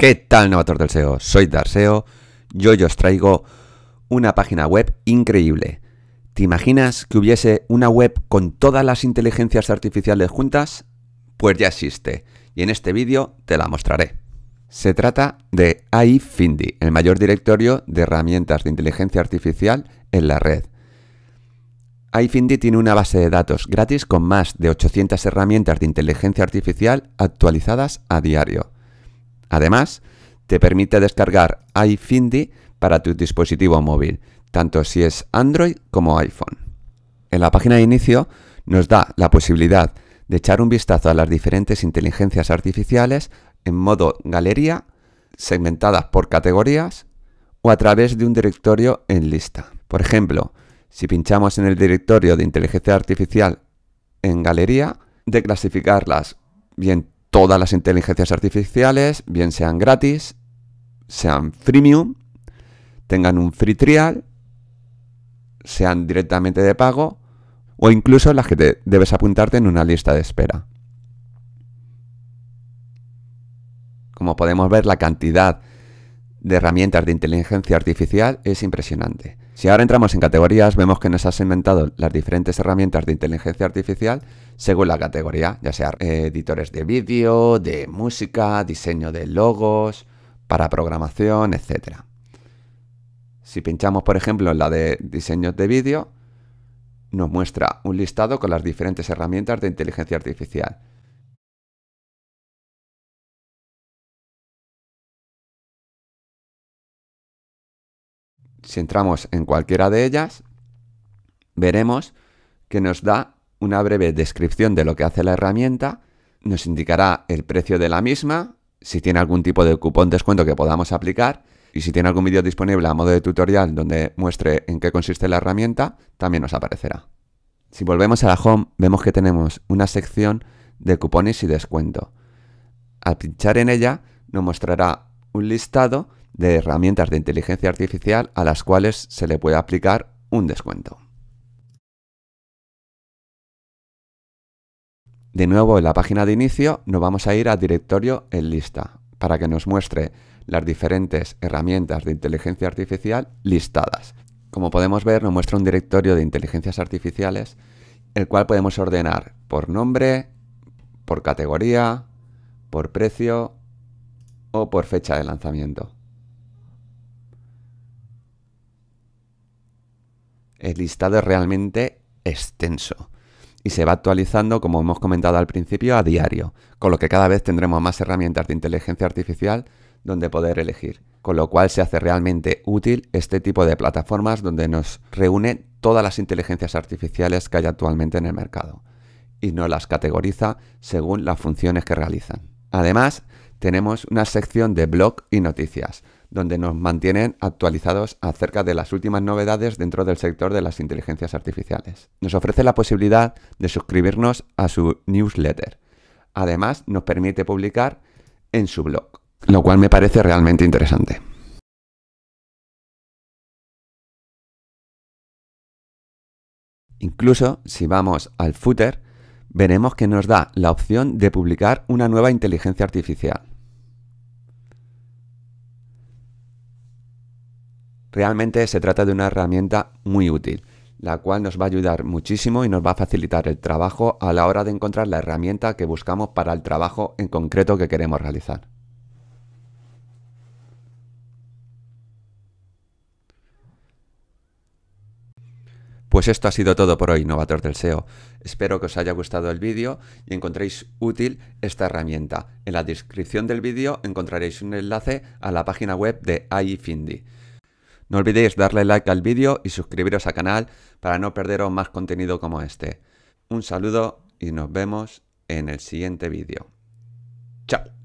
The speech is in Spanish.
¿Qué tal, Novator del SEO? Soy Darseo yo hoy os traigo una página web increíble. ¿Te imaginas que hubiese una web con todas las inteligencias artificiales juntas? Pues ya existe, y en este vídeo te la mostraré. Se trata de AI el mayor directorio de herramientas de inteligencia artificial en la red iFindy tiene una base de datos gratis con más de 800 herramientas de inteligencia artificial actualizadas a diario. Además, te permite descargar iFindy para tu dispositivo móvil, tanto si es Android como iPhone. En la página de inicio nos da la posibilidad de echar un vistazo a las diferentes inteligencias artificiales en modo galería, segmentadas por categorías o a través de un directorio en lista. Por ejemplo, si pinchamos en el directorio de inteligencia artificial en galería, de clasificarlas bien todas las inteligencias artificiales, bien sean gratis, sean freemium, tengan un free trial, sean directamente de pago o incluso las que debes apuntarte en una lista de espera. Como podemos ver, la cantidad de herramientas de inteligencia artificial es impresionante. Si ahora entramos en categorías, vemos que nos ha segmentado las diferentes herramientas de inteligencia artificial según la categoría, ya sea eh, editores de vídeo, de música, diseño de logos, para programación, etc. Si pinchamos, por ejemplo, en la de diseños de vídeo, nos muestra un listado con las diferentes herramientas de inteligencia artificial. Si entramos en cualquiera de ellas, veremos que nos da una breve descripción de lo que hace la herramienta, nos indicará el precio de la misma, si tiene algún tipo de cupón descuento que podamos aplicar y si tiene algún vídeo disponible a modo de tutorial donde muestre en qué consiste la herramienta, también nos aparecerá. Si volvemos a la home, vemos que tenemos una sección de cupones y descuento. Al pinchar en ella, nos mostrará un listado de herramientas de inteligencia artificial a las cuales se le puede aplicar un descuento. De nuevo en la página de inicio nos vamos a ir a directorio en lista para que nos muestre las diferentes herramientas de inteligencia artificial listadas. Como podemos ver nos muestra un directorio de inteligencias artificiales el cual podemos ordenar por nombre, por categoría, por precio o por fecha de lanzamiento. el listado es realmente extenso y se va actualizando, como hemos comentado al principio, a diario, con lo que cada vez tendremos más herramientas de inteligencia artificial donde poder elegir, con lo cual se hace realmente útil este tipo de plataformas donde nos reúne todas las inteligencias artificiales que hay actualmente en el mercado y nos las categoriza según las funciones que realizan. Además, tenemos una sección de blog y noticias, donde nos mantienen actualizados acerca de las últimas novedades dentro del sector de las inteligencias artificiales. Nos ofrece la posibilidad de suscribirnos a su newsletter. Además, nos permite publicar en su blog, lo cual me parece realmente interesante. Incluso si vamos al footer, veremos que nos da la opción de publicar una nueva inteligencia artificial. Realmente se trata de una herramienta muy útil, la cual nos va a ayudar muchísimo y nos va a facilitar el trabajo a la hora de encontrar la herramienta que buscamos para el trabajo en concreto que queremos realizar. Pues esto ha sido todo por hoy, Novator del SEO. Espero que os haya gustado el vídeo y encontréis útil esta herramienta. En la descripción del vídeo encontraréis un enlace a la página web de iFindy. No olvidéis darle like al vídeo y suscribiros al canal para no perderos más contenido como este. Un saludo y nos vemos en el siguiente vídeo. ¡Chao!